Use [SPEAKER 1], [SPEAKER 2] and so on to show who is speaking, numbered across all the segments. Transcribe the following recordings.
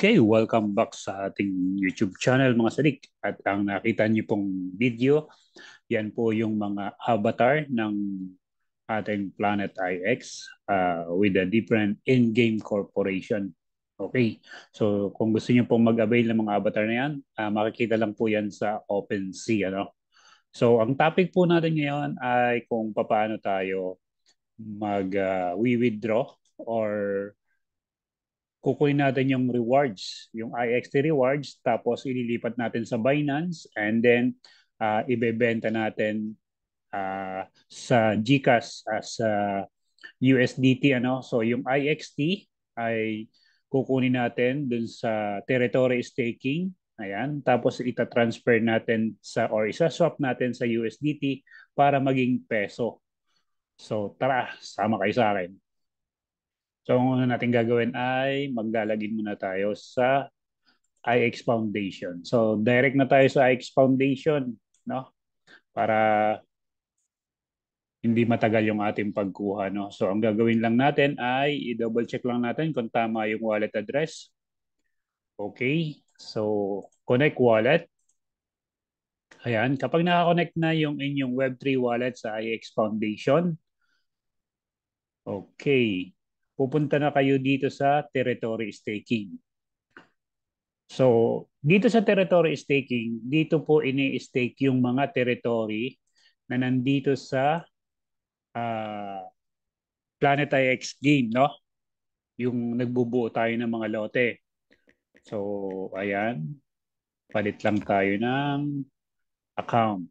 [SPEAKER 1] Okay, welcome back sa ating YouTube channel mga salik. At ang nakita niyo pong video, yan po yung mga avatar ng ating Planet IX uh, with a different in-game corporation. Okay, so kung gusto niyo pong mag-avail ng mga avatar na yan, uh, makikita lang po yan sa OpenSea. Ano? So ang topic po natin ngayon ay kung paano tayo mag-withdraw uh, or kukunin natin yung rewards, yung IXT rewards, tapos ililipat natin sa Binance and then uh, ibebenta natin uh, sa GCash as uh, USDT ano. So yung IXT ay kukunin natin dun sa territory staking. Ayan, tapos ita-transfer natin sa or isa-swap natin sa USDT para maging peso. So tara, sama kayo sa akin. So, ang una natin gagawin ay maglalagin muna tayo sa IX Foundation. So, direct na tayo sa IX Foundation, no? Para hindi matagal yung ating pagkuha, no? So, ang gagawin lang natin ay i-double check lang natin kung tama yung wallet address. Okay. So, connect wallet. Ayan, kapag naka-connect na yung inyong Web3 wallet sa IX Foundation, okay, pupunta na kayo dito sa territory staking. So, dito sa territory staking, dito po ini-stake yung mga territory na nandito sa uh, Planet IX game, no? Yung nagbubuo tayo ng mga lote. So, ayan. Palit lang tayo ng account.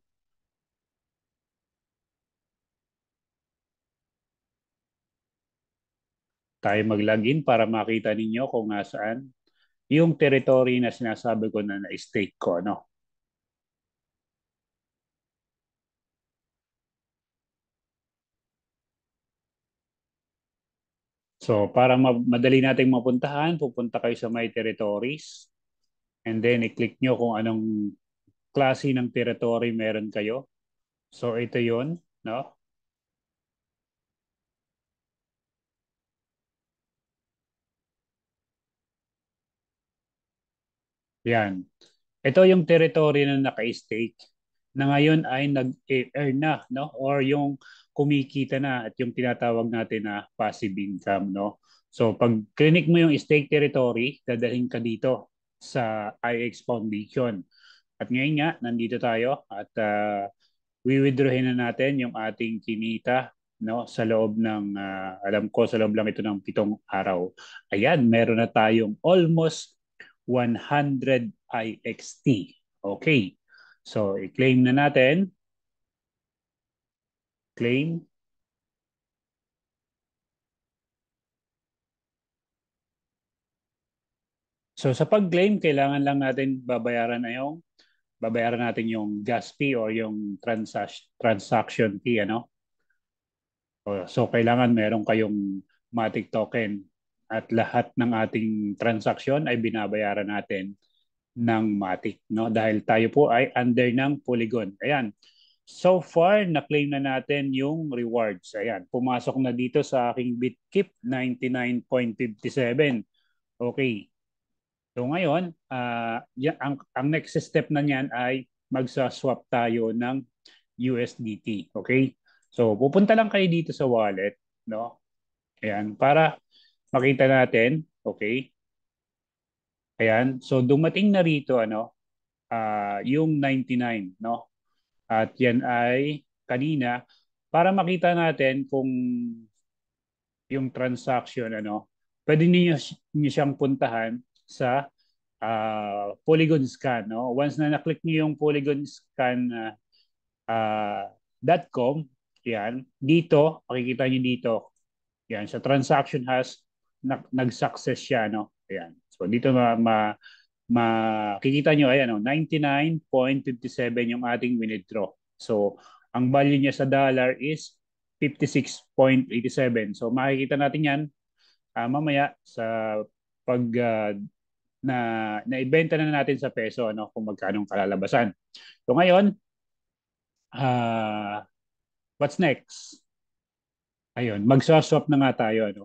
[SPEAKER 1] tayo mag-login para makita ninyo kung nga saan yung territory na sinasabi ko na na-stake ko. No? So para madali nating mapuntahan, pupunta kayo sa My Territories and then i-click nyo kung anong klase ng territory meron kayo. So ito yon no? Yan. Ito yung territory na naka-stake na ngayon ay nag-earn na no or yung kumikita na at yung tinatawag natin na passive income no. So pag clinic mo yung stake territory, dadahin ka dito sa IX Foundation. At ngayon nga, nandito tayo at uh, wi-withdrawin na natin yung ating kinita no sa loob ng uh, alam ko sa loob lang ito ng pitong araw. Ayan, meron na tayong almost 100 IXT. Okay. So, i-claim na natin. Claim. So, sa pag-claim, kailangan lang natin babayaran na yung babayaran natin yung gas fee or yung trans transaction fee ano so kailangan meron kayong Matic token at lahat ng ating transaksyon ay binabayaran natin ng Matic no dahil tayo po ay under ng Polygon. Ayan. So far na-claim na natin yung rewards. Ayan, pumasok na dito sa aking Bitkeep 99.57. Okay. So ngayon, uh, ang ang next step na niyan ay magsa-swap tayo ng USDT. Okay? So pupunta lang kayo dito sa wallet, no? Ayan, para makita natin, okay? Ayan, so dumating na rito ano, uh, yung 99, no? At yan ay kanina para makita natin kung yung transaction ano, pwede niyo, niyo siyang puntahan sa uh, polygon scan, no? Once na na-click niyo yung polygon scan uh, uh, .com, yan, dito, makikita niyo dito, yan, sa transaction has na, nag-success siya, no? Ayan. So, dito ma, ma makikita niyo ayan, no? 99.27 yung ating withdraw. So, ang value niya sa dollar is 56.87. So, makikita natin yan uh, mamaya sa pag uh, na naibenta na natin sa peso ano kung magkano kalalabasan. So ngayon, uh, what's next? Ayun, magsa-swap na nga tayo ano.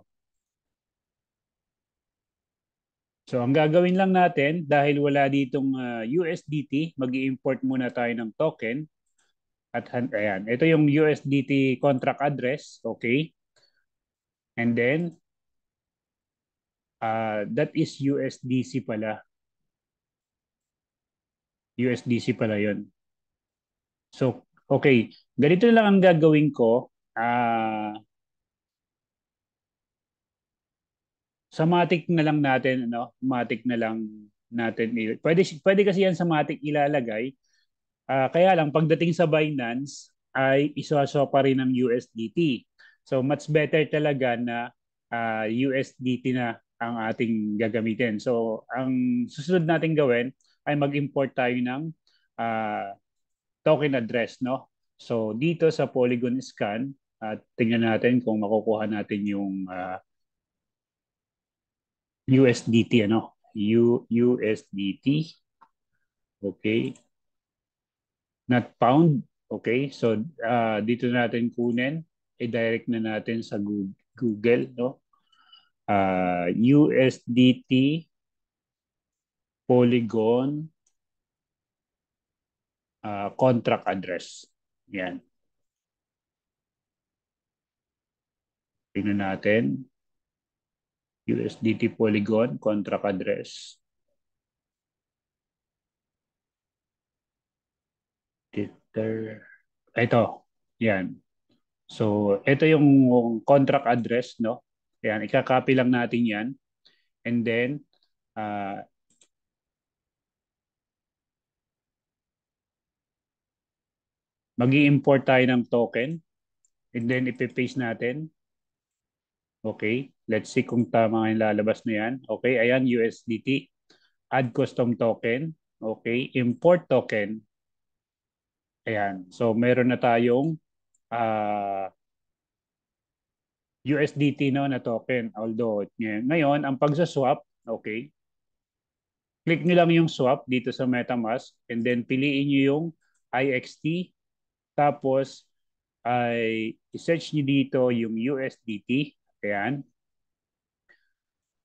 [SPEAKER 1] So ang gagawin lang natin dahil wala ditong uh, ah, USDT, mag-import muna tayo ng token. At ayan, ito yung USDT contract address, okay? And then uh, that is USDC pala. USDC pala 'yon. So okay, ganito lang ang gagawin ko. Uh, sa matik na lang natin, ano, matik na lang natin. Pwede, pwede kasi yan sa matik ilalagay. Uh, kaya lang, pagdating sa Binance, ay isoswa pa rin ng USDT. So, much better talaga na uh, ah, USDT na ang ating gagamitin. So, ang susunod nating gawin ay mag-import tayo ng uh, token address, no? So, dito sa Polygon Scan, at uh, tingnan natin kung makukuha natin yung uh, USDT ano? U USDT. Okay. Not pound. Okay. So uh, dito natin kunin. I-direct na natin sa Google. No? Uh, ah, USDT Polygon uh, contract address. Yan. Tingnan natin. USDT Polygon contract address. Tether. Ito. Yan. So, ito yung contract address, no? Yan. Ika-copy lang natin yan. And then, uh, ah, mag import tayo ng token. And then, ipipaste natin. Okay. Let's see kung tama ang lalabas na yan. Okay, ayan, USDT. Add custom token. Okay, import token. Ayan, so meron na tayong uh, ah, USDT no na token. Although, ngayon, ang pagsaswap, okay, click nyo lang yung swap dito sa MetaMask and then piliin nyo yung IXT. Tapos, ay search nyo dito yung USDT. Ayan.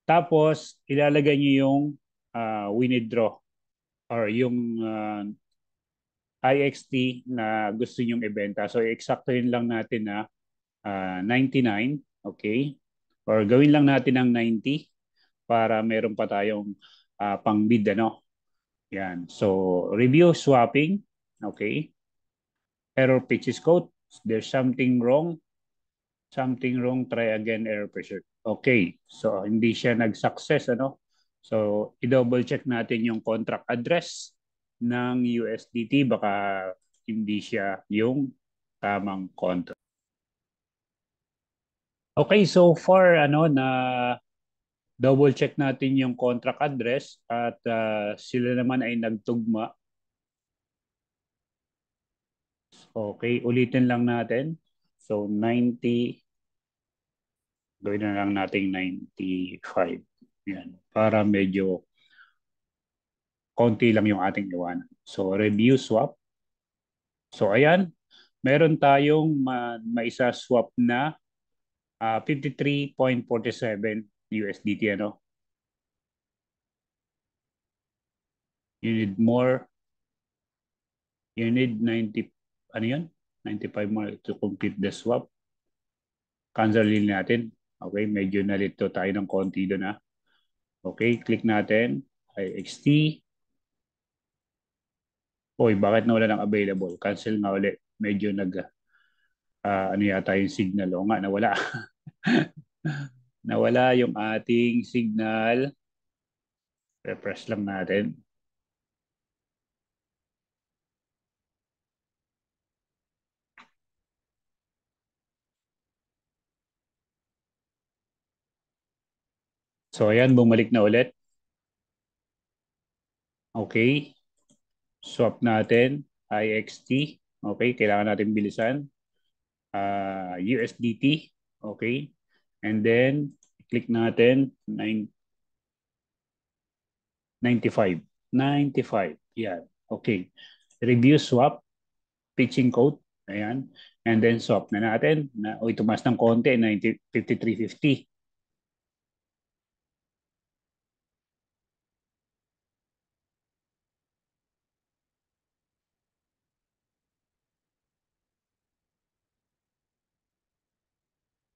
[SPEAKER 1] Tapos, ilalagay nyo yung uh, withdraw or yung uh, ah, IXT na gusto nyong ibenta. So, i eksaktohin lang natin na uh, ah, 99, okay? Or gawin lang natin ng 90 para meron pa tayong uh, pang-bid, ano? Yan. So, review swapping, okay? Error pitches code, there's something wrong. Something wrong, try again, error pressure. Okay, so hindi siya nag-success ano. So i-double check natin yung contract address ng USDT baka hindi siya yung tamang contract. Okay, so far ano na double check natin yung contract address at uh, sila naman ay nagtugma. Okay, ulitin lang natin. So 90 gawin na lang nating 95. Yan. Para medyo konti lang yung ating iwanan. So, review swap. So, ayan. Meron tayong ma- maisa swap na uh, 53.47 USDT. Ano? You need more. You need 90, ano yun? 95 more to complete the swap. Cancel natin. Okay, medyo nalito tayo ng konti doon ah. Okay, click natin. IXT. Oy, bakit na wala ng available? Cancel nga ulit. Medyo nag, uh, ano yata yung signal. O nga, nawala. nawala yung ating signal. Repress lang natin. So ayan, bumalik na ulit. Okay. Swap natin. IXT. Okay, kailangan natin bilisan. Uh, ah, USDT. Okay. And then, click natin. 9, 95. 95. Yan. Okay. Review swap. Pitching code. Ayan. And then swap na natin. Na, o, tumas ng konti. 90,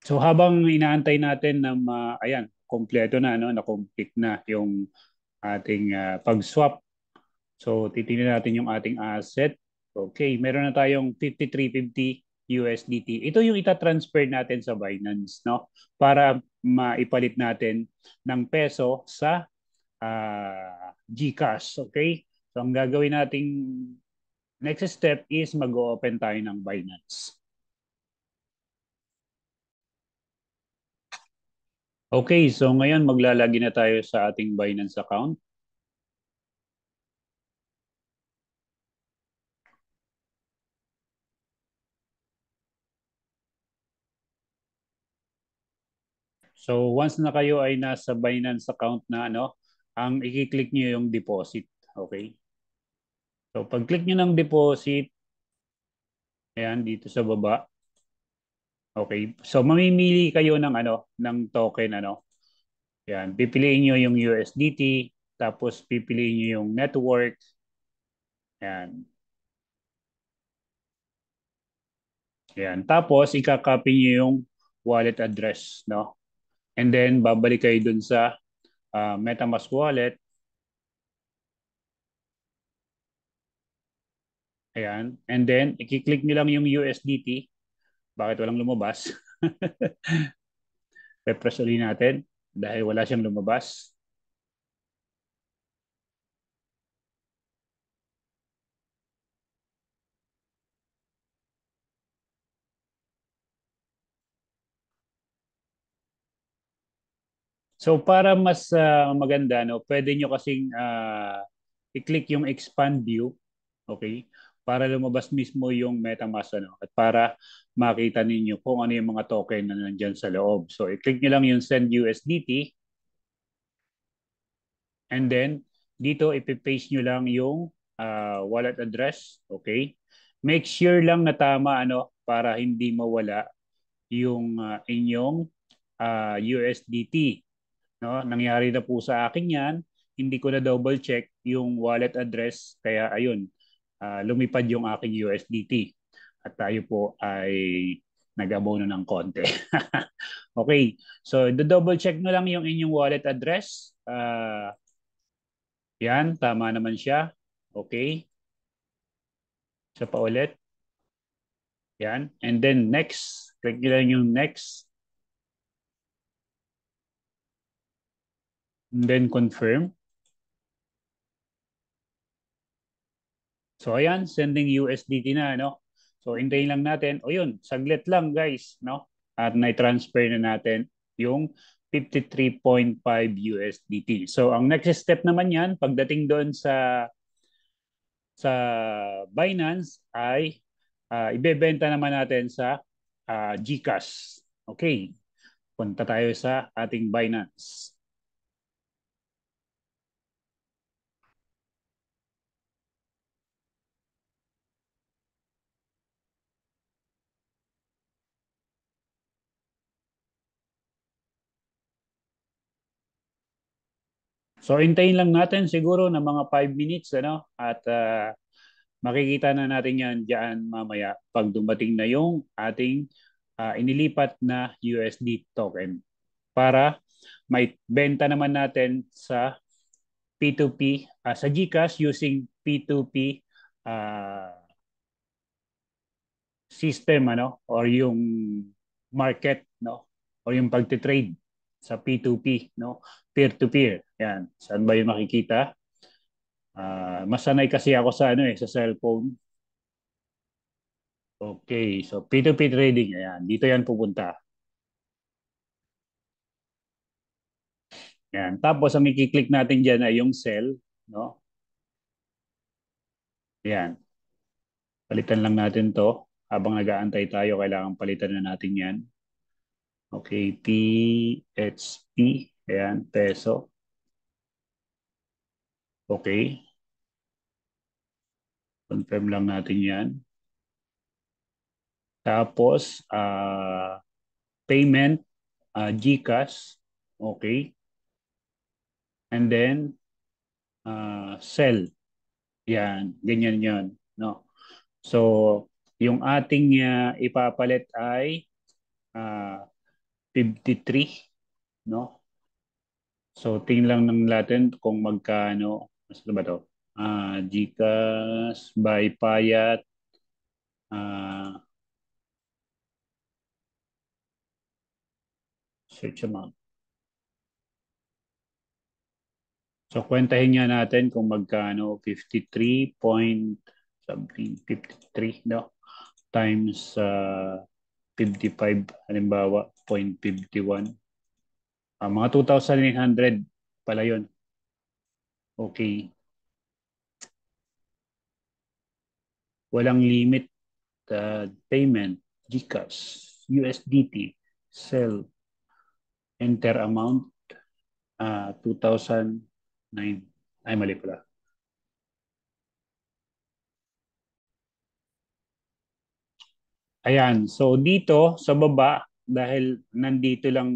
[SPEAKER 1] So habang inaantay natin na uh, ayan, kompleto na no, na-complete na yung ating uh, pag-swap. So titingnan natin yung ating asset. Okay, meron na tayong 5350 USDT. Ito yung ita-transfer natin sa Binance no para maipalit natin ng peso sa uh, GCash, okay? So ang gagawin nating next step is mag-open tayo ng Binance. Okay, so ngayon maglalagi na tayo sa ating Binance account. So once na kayo ay nasa Binance account na ano, ang i-click niyo yung deposit, okay? So pag-click niyo ng deposit, ayan dito sa baba, Okay. So mamimili kayo ng ano, ng token ano. Yan, pipiliin niyo yung USDT, tapos pipiliin niyo yung network. Yan. Yan. Tapos ikakopy niyo yung wallet address, no? And then babalik kayo dun sa uh, MetaMask wallet. Ayan. And then, i-click nyo lang yung USDT bakit walang lumabas? Repress ulit natin dahil wala siyang lumabas. So para mas uh, maganda, no, pwede niyo kasing uh, i-click yung expand view. Okay? para lumabas mismo yung MetaMask ano, at para makita ninyo kung ano yung mga token na nandiyan sa loob. So i-click niyo lang yung Send USDT and then dito ipipaste niyo lang yung uh, wallet address. Okay? Make sure lang na tama ano, para hindi mawala yung uh, inyong uh, ah, USDT. No? Nangyari na po sa akin yan. Hindi ko na double check yung wallet address. Kaya ayun, uh, lumipad yung aking USDT at tayo po ay nag-abono ng konti. okay, so do-double check nyo lang yung inyong wallet address. Uh, yan, tama naman siya. Okay. Sa pa ulit. Yan. And then next, click nyo lang yung next. And then confirm. So ayan, sending USDT na, no? So hintayin lang natin. O yun, saglit lang guys, no? At na-transfer na natin yung 53.5 USDT. So ang next step naman yan, pagdating doon sa sa Binance ay uh, ibebenta naman natin sa uh, GCash. Okay, punta tayo sa ating Binance. So hintayin lang natin siguro ng mga 5 minutes ano at uh, makikita na natin 'yan diyan mamaya pag dumating na yung ating uh, inilipat na USD token para may benta naman natin sa P2P uh, ah, sa GCash using P2P uh, system ano or yung market no or yung pagte-trade sa P2P, no? Peer-to-peer. Yan. Saan ba 'yung makikita? Uh, ah, masanay kasi ako sa ano eh, sa cellphone. Okay, so P2P trading, ayan, dito 'yan pupunta. Yan. Tapos ang i-click natin diyan ay yung sell, no? Yan. Palitan lang natin 'to habang nag-aantay tayo, kailangan palitan na natin 'yan. Okay, THP. Ayan, peso. Okay. Confirm lang natin yan. Tapos, uh, payment, uh, GCash. Okay. And then, uh, ah, sell. Yan, ganyan yon No? So, yung ating uh, ipapalit ay uh, 53, no? So, tingin lang ng natin kung magkano, mas ano ba to? Uh, Gcash, by Payat, uh, ah, search So, kwentahin nga natin kung magkano 53 point something, 53, no? Times uh, 55 halimbawa 0.51 uh, ah, mga 2,800 pala yon okay walang limit uh, payment GCash USDT sell enter amount uh, ah, 2009 ay mali pala Ayan, so dito sa baba dahil nandito lang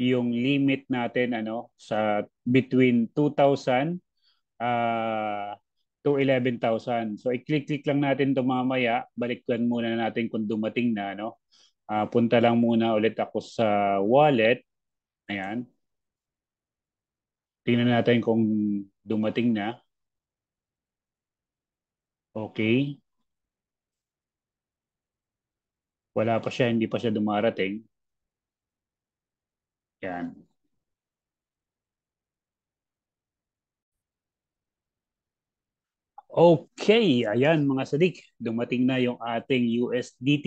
[SPEAKER 1] yung limit natin ano sa between 2,000 uh, ah, to 11,000. So i-click-click lang natin to mamaya. Balikkan muna natin kung dumating na ano. Uh, punta lang muna ulit ako sa wallet. Ayan. Tingnan natin kung dumating na. Okay. Wala pa siya, hindi pa siya dumarating. Yan. Okay, ayan mga sadik, dumating na yung ating USDT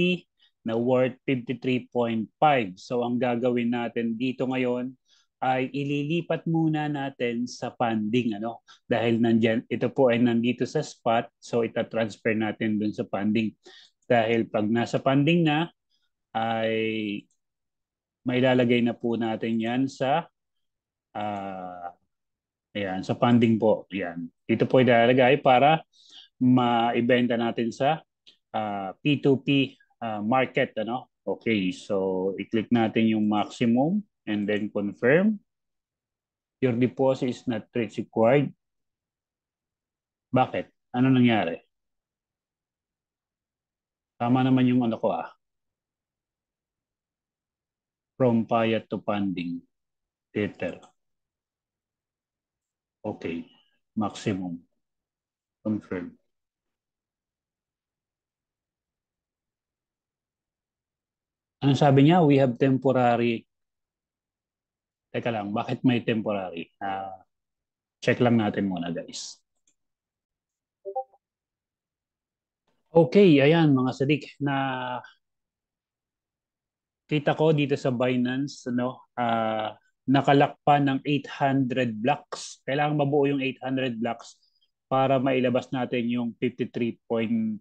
[SPEAKER 1] na worth 53.5. So ang gagawin natin dito ngayon ay ililipat muna natin sa funding ano dahil nandiyan ito po ay nandito sa spot so ita-transfer natin dun sa funding. Dahil pag nasa funding na, ay mailalagay na po natin yan sa uh, ayan, sa funding po. Ayan. Dito po ilalagay para maibenta natin sa uh, ah, P2P uh, ah, market. Ano? Okay, so i-click natin yung maximum and then confirm. Your deposit is not required. Bakit? Ano nangyari? Tama naman yung ano ko ah. From payat to funding. Theater. Okay. Maximum. Confirm. Ano sabi niya? We have temporary. Teka lang, bakit may temporary? Uh, check lang natin muna guys. Okay, ayan mga sadik na kita ko dito sa Binance no, uh, ah, nakalakpa ng 800 blocks. Kailangan mabuo yung 800 blocks para mailabas natin yung 53.5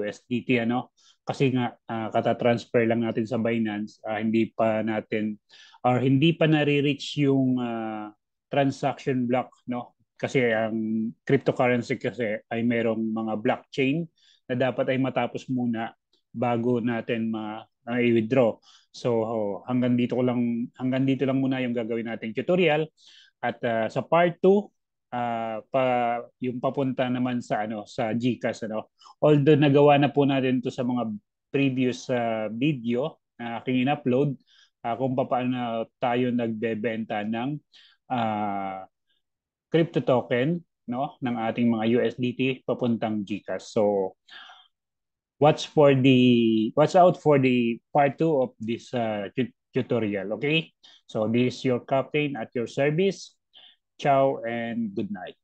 [SPEAKER 1] USDT ano kasi nga uh, kata-transfer lang natin sa Binance uh, hindi pa natin or hindi pa nare-reach yung uh, transaction block no kasi ang cryptocurrency kasi ay merong mga blockchain na dapat ay matapos muna bago natin ma uh, i-withdraw. So oh, hanggang dito ko lang hanggang dito lang muna yung gagawin nating tutorial at uh, sa part 2 uh, ah, pa yung papunta naman sa ano sa GCash ano. Although nagawa na po natin to sa mga previous uh, video na aking in-upload uh, kung paano tayo nagbebenta ng uh, crypto token no ng ating mga USDT papuntang GCash. So watch for the watch out for the part 2 of this uh, tutorial, okay? So this is your captain at your service. Ciao and good night.